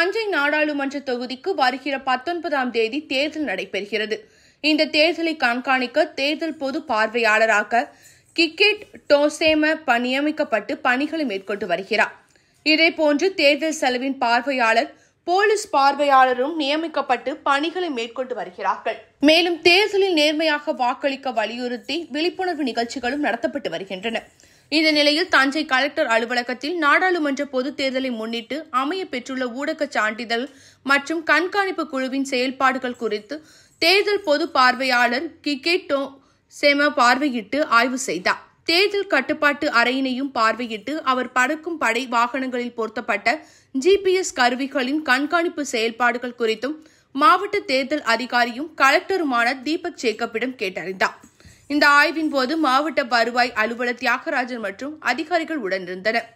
தஞ்சை நாடாளுமன்ற தொகுதிக்கு வருகிற பத்தொன்பதாம் தேதி தேர்தல் நடைபெறுகிறது இந்த தேர்தலை கண்காணிக்க தேர்தல் பொது பார்வையாளராக கிக்கெட் டோசேம நியமிக்கப்பட்டு பணிகளை மேற்கொண்டு வருகிறார் இதேபோன்று தேர்தல் செலவின் பார்வையாளர் போலீஸ் பார்வையாளரும் நியமிக்கப்பட்டு பணிகளை மேற்கொண்டு வருகிறார்கள் மேலும் தேர்தலில் நேர்மையாக வாக்களிக்க வலியுறுத்தி விழிப்புணர்வு நிகழ்ச்சிகளும் நடத்தப்பட்டு வருகின்றன இந்த நிலையில் தஞ்சை கலெக்டர் அலுவலகத்தில் நாடாளுமன்ற பொதுத் தேர்தலை முன்னிட்டு அமைய பெற்றுள்ள ஊடக சான்றிதழ் மற்றும் கண்காணிப்பு குழுவின் செயல்பாடுகள் குறித்து தேர்தல் பொது பார்வையாளர் கிகேட்டோ செம பார்வையிட்டு ஆய்வு செய்தார் தேர்தல் கட்டுப்பாட்டு அறையினையும் பார்வையிட்டு அவர் பறக்கும் படை வாகனங்களில் பொருத்தப்பட்ட ஜிபிஎஸ் கருவிகளின் கண்காணிப்பு செயல்பாடுகள் குறித்தும் மாவட்ட தேர்தல் அதிகாரியும் கலெக்டருமான தீபக் ஜேக்கப்பிடம் கேட்டறிந்தார் இந்த ஆய்வின் போது மாவட்ட வருவாய் அலுவலர் தியாகராஜன் மற்றும் அதிகாரிகள் உடனிருந்தனர்